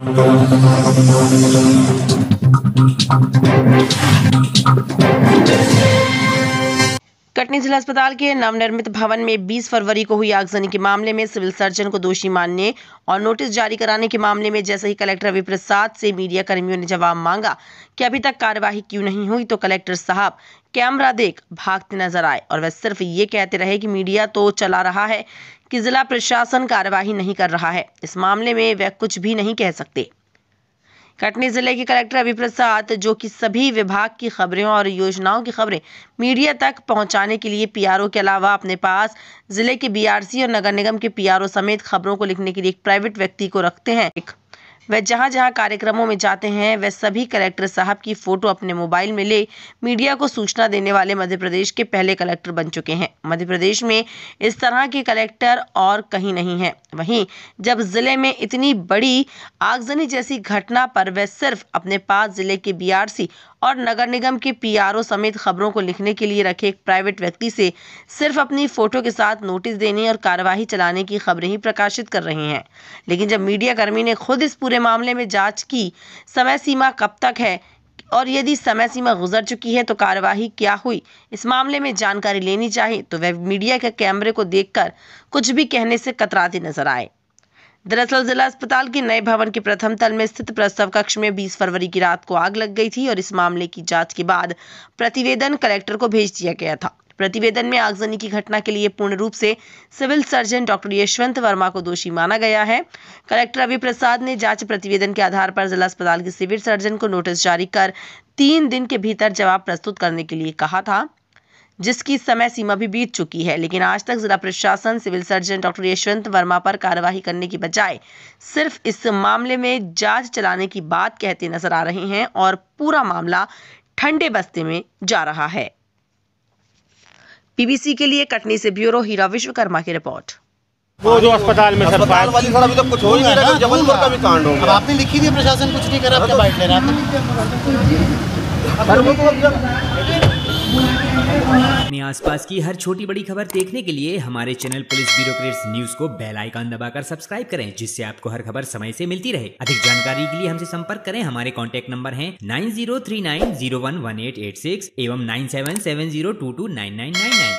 Thank you. Katni जिला अस्पताल के नवनिर्मित भवन में 20 फरवरी को हुई आगजनी के मामले में सिविल सर्जन को दोषी मानने और नोटिस जारी कराने के मामले में जैसे ही कलेक्टर रवि प्रसाद से मीडिया कर्मियों ने जवाब मांगा कि अभी तक कार्यवाही क्यों नहीं हुई तो कलेक्टर साहब कैमरा देख भागते नजर आए और वह सिर्फ ये कहते रहे कि मीडिया तो चला रहा है कि जिला प्रशासन कार्यवाही नहीं कर रहा है इस मामले में वह कुछ भी नहीं कह सकते कटनी जिले के कलेक्टर अभिप्रसाद जो कि सभी विभाग की खबरें और योजनाओं की खबरें मीडिया तक पहुंचाने के लिए पीआरओ के अलावा अपने पास जिले के बीआरसी और नगर निगम के पीआरओ समेत खबरों को लिखने के लिए एक प्राइवेट व्यक्ति को रखते हैं वह जहाँ जहाँ कार्यक्रमों में जाते हैं वह सभी कलेक्टर साहब की फ़ोटो अपने मोबाइल में ले मीडिया को सूचना देने वाले मध्य प्रदेश के पहले कलेक्टर बन चुके हैं मध्य प्रदेश में इस तरह के कलेक्टर और कहीं नहीं है वहीं जब ज़िले में इतनी बड़ी आगजनी जैसी घटना पर वह सिर्फ अपने पास ज़िले के बीआरसी और नगर निगम के पीआरओ समेत खबरों को लिखने के लिए रखे एक प्राइवेट व्यक्ति से सिर्फ अपनी फोटो के साथ नोटिस देने और कार्यवाही चलाने की खबरें ही प्रकाशित कर रहे हैं लेकिन जब मीडिया कर्मी ने खुद इस पूरे पूरे मामले में जांच की समय सीमा कब तक है और यदि समय सीमा गुजर चुकी है तो कार्यवाही क्या हुई इस मामले में जानकारी लेनी चाहिए तो वह मीडिया के कैमरे को देखकर कुछ भी कहने से कतराते नजर आए दरअसल जिला अस्पताल के नए भवन के प्रथम तल में स्थित प्रसव कक्ष में 20 फरवरी की रात को आग लग गई थी और इस मामले की जांच के बाद प्रतिवेदन कलेक्टर को भेज दिया गया था प्रतिवेदन में आगजनी की घटना के लिए पूर्ण रूप से civil surgeon doctor Yashwant Verma को दोषी माना गया है कलेक्टर रवि प्रसाद ने जांच प्रतिवेदन के आधार पर जिला अस्पताल के सिविल सर्जन को नोटिस जारी कर तीन दिन के भीतर जवाब प्रस्तुत करने के लिए कहा था जिसकी समय सीमा भी बीत चुकी है लेकिन आज तक जिला प्रशासन civil surgeon doctor Yashwant Verma पर कार्यवाही करने की बजाय सिर्फ इस मामले में जांच चलाने की बात कहते नजर आ रहे हैं और पूरा मामला ठंडे बस्ते में जा रहा है बीबीसी के लिए कटनी से ब्यूरो हीरा विश्वकर्मा की रिपोर्ट वो जो अस्पताल में सर अस्पताल वाली सर अभी तो कुछ हो ही नहीं रहा हाँ, जबलपुर हाँ। का भी कांड हो अब आपने लिखी थी प्रशासन कुछ नहीं कर रहा आपके हाँ, तो बाइट ले रहा अपने आसपास की हर छोटी बड़ी खबर देखने के लिए हमारे चैनल पुलिस ब्यूरो न्यूज को बेल आइकन दबाकर सब्सक्राइब करें जिससे आपको हर खबर समय से मिलती रहे अधिक जानकारी के लिए हमसे संपर्क करें हमारे कॉन्टैक्ट नंबर है nine zero three nine zero one one eight eight six एवं nine seven seven zero two two nine nine nine nine